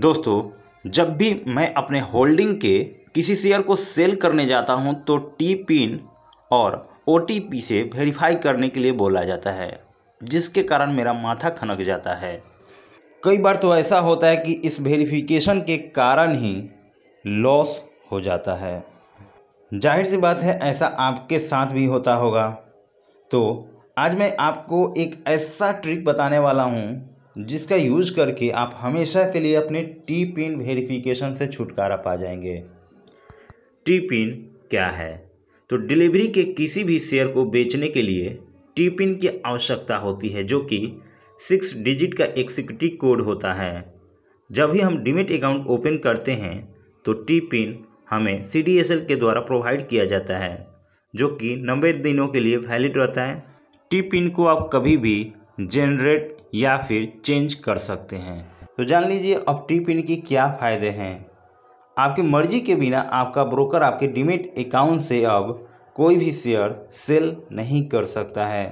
दोस्तों जब भी मैं अपने होल्डिंग के किसी शेयर को सेल करने जाता हूं तो टी पिन और ओ से वेरीफाई करने के लिए बोला जाता है जिसके कारण मेरा माथा खनक जाता है कई बार तो ऐसा होता है कि इस वेरीफिकेशन के कारण ही लॉस हो जाता है जाहिर सी बात है ऐसा आपके साथ भी होता होगा तो आज मैं आपको एक ऐसा ट्रिक बताने वाला हूँ जिसका यूज करके आप हमेशा के लिए अपने टी पिन वेरिफिकेशन से छुटकारा पा जाएंगे टी पिन क्या है तो डिलीवरी के किसी भी शेयर को बेचने के लिए टी पिन की आवश्यकता होती है जो कि सिक्स डिजिट का एक्सिक्यूटिव कोड होता है जब भी हम डिमिट अकाउंट ओपन करते हैं तो टी पिन हमें सी के द्वारा प्रोवाइड किया जाता है जो कि नब्बे दिनों के लिए वैलिड रहता है टी पिन को आप कभी भी जेनरेट या फिर चेंज कर सकते हैं तो जान लीजिए अब टी पिन के क्या फ़ायदे हैं आपकी मर्जी के बिना आपका ब्रोकर आपके डिमिट अकाउंट से अब कोई भी शेयर सेल नहीं कर सकता है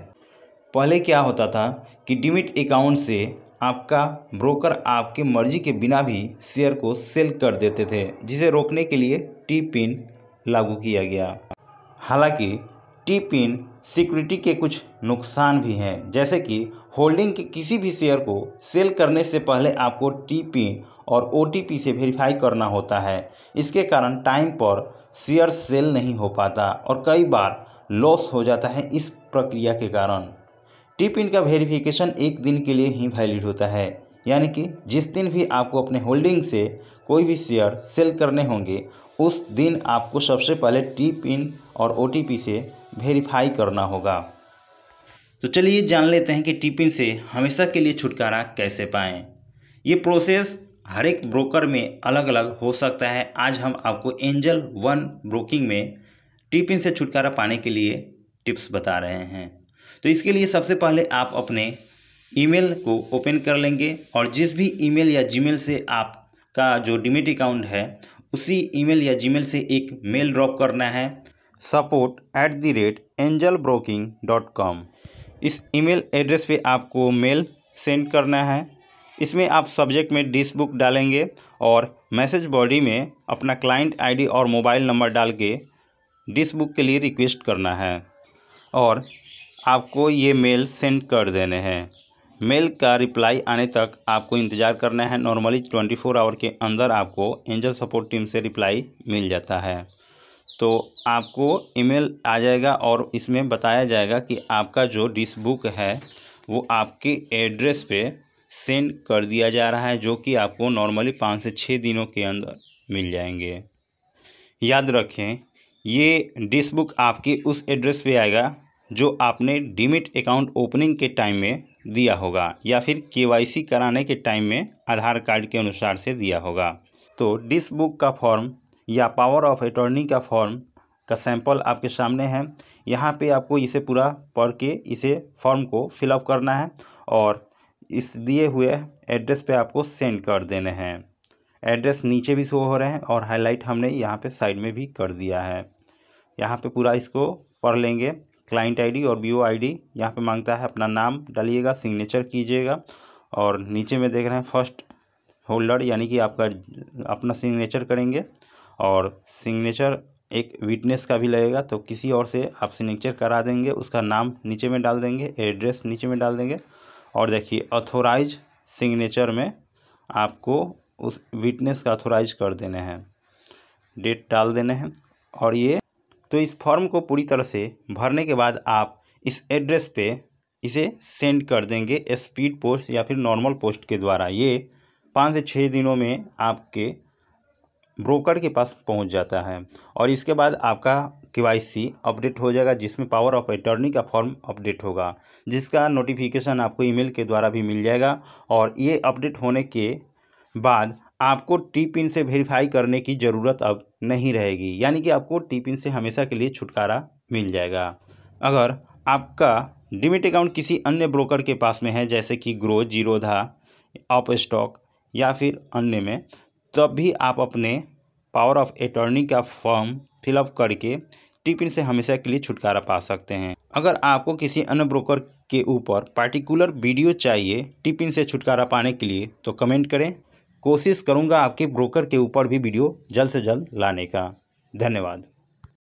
पहले क्या होता था कि डिमिट अकाउंट से आपका ब्रोकर आपके मर्जी के बिना भी शेयर को सेल कर देते थे जिसे रोकने के लिए टी पिन लागू किया गया हालांकि टी पिन सिक्योरिटी के कुछ नुकसान भी हैं जैसे कि होल्डिंग के किसी भी शेयर को सेल करने से पहले आपको टी पिन और ओ से वेरीफाई करना होता है इसके कारण टाइम पर शेयर सेल नहीं हो पाता और कई बार लॉस हो जाता है इस प्रक्रिया के कारण टी पिन का वेरिफिकेशन एक दिन के लिए ही वैलिड होता है यानी कि जिस दिन भी आपको अपने होल्डिंग से कोई भी शेयर सेल करने होंगे उस दिन आपको सबसे पहले टी पिन और ओ से वेरीफाई करना होगा तो चलिए जान लेते हैं कि टिपिन से हमेशा के लिए छुटकारा कैसे पाएँ ये प्रोसेस हर एक ब्रोकर में अलग अलग हो सकता है आज हम आपको एंजल वन ब्रोकिंग में टिपिन से छुटकारा पाने के लिए टिप्स बता रहे हैं तो इसके लिए सबसे पहले आप अपने ईमेल को ओपन कर लेंगे और जिस भी ईमेल या जीमेल से आपका जो डिमेट अकाउंट है उसी ईमेल या जीमेल से एक मेल ड्रॉप करना है support at the rate Angel broking dot com इस ईमेल एड्रेस पे आपको मेल सेंड करना है इसमें आप सब्जेक्ट में डिस बुक डालेंगे और मैसेज बॉडी में अपना क्लाइंट आईडी और मोबाइल नंबर डाल के डिस बुक के लिए रिक्वेस्ट करना है और आपको ये मेल सेंड कर देने हैं मेल का रिप्लाई आने तक आपको इंतज़ार करना है नॉर्मली 24 आवर के अंदर आपको एंजल सपोर्ट टीम से रिप्लाई मिल जाता है तो आपको ईमेल आ जाएगा और इसमें बताया जाएगा कि आपका जो डिश बुक है वो आपके एड्रेस पे सेंड कर दिया जा रहा है जो कि आपको नॉर्मली पाँच से छः दिनों के अंदर मिल जाएंगे याद रखें ये डिश बुक आपके उस एड्रेस पे आएगा जो आपने डिमिट अकाउंट ओपनिंग के टाइम में दिया होगा या फिर केवाईसी कराने के टाइम में आधार कार्ड के अनुसार से दिया होगा तो डिश बुक का फॉर्म या पावर ऑफ अटॉर्नी का फॉर्म का सैंपल आपके सामने है यहाँ पे आपको इसे पूरा पढ़ के इसे फॉर्म को फिलअप करना है और इस दिए हुए एड्रेस पे आपको सेंड कर देने हैं एड्रेस नीचे भी शो हो रहे हैं और हाईलाइट हमने यहाँ पे साइड में भी कर दिया है यहाँ पे पूरा इसको पढ़ लेंगे क्लाइंट आईडी और बीओ ओ आई डी यहाँ पर मांगता है अपना नाम डालिएगा सिग्नेचर कीजिएगा और नीचे में देख रहे हैं फर्स्ट होल्डर यानी कि आपका अपना सिग्नेचर करेंगे और सिग्नेचर एक विटनेस का भी लगेगा तो किसी और से आप सिग्नेचर करा देंगे उसका नाम नीचे में डाल देंगे एड्रेस नीचे में डाल देंगे और देखिए ऑथोराइज सिग्नेचर में आपको उस विटनेस का ऑथोराइज कर देने हैं डेट डाल देने हैं और ये तो इस फॉर्म को पूरी तरह से भरने के बाद आप इस एड्रेस पे इसे सेंड कर देंगे स्पीड पोस्ट या फिर नॉर्मल पोस्ट के द्वारा ये पाँच से छः दिनों में आपके ब्रोकर के पास पहुंच जाता है और इसके बाद आपका के अपडेट हो जाएगा जिसमें पावर ऑफ अटॉर्नी का फॉर्म अपडेट होगा जिसका नोटिफिकेशन आपको ईमेल के द्वारा भी मिल जाएगा और ये अपडेट होने के बाद आपको टी पिन से वेरीफाई करने की ज़रूरत अब नहीं रहेगी यानी कि आपको टी पिन से हमेशा के लिए छुटकारा मिल जाएगा अगर आपका डिमिट अकाउंट किसी अन्य ब्रोकर के पास में है जैसे कि ग्रो जीरोधा ऑप स्टॉक या फिर अन्य में तब भी आप अपने पावर ऑफ अटॉर्नी का फॉर्म फिलअप करके टिपिन से हमेशा के लिए छुटकारा पा सकते हैं अगर आपको किसी अन्य ब्रोकर के ऊपर पार्टिकुलर वीडियो चाहिए टिपिन से छुटकारा पाने के लिए तो कमेंट करें कोशिश करूंगा आपके ब्रोकर के ऊपर भी वीडियो जल्द से जल्द लाने का धन्यवाद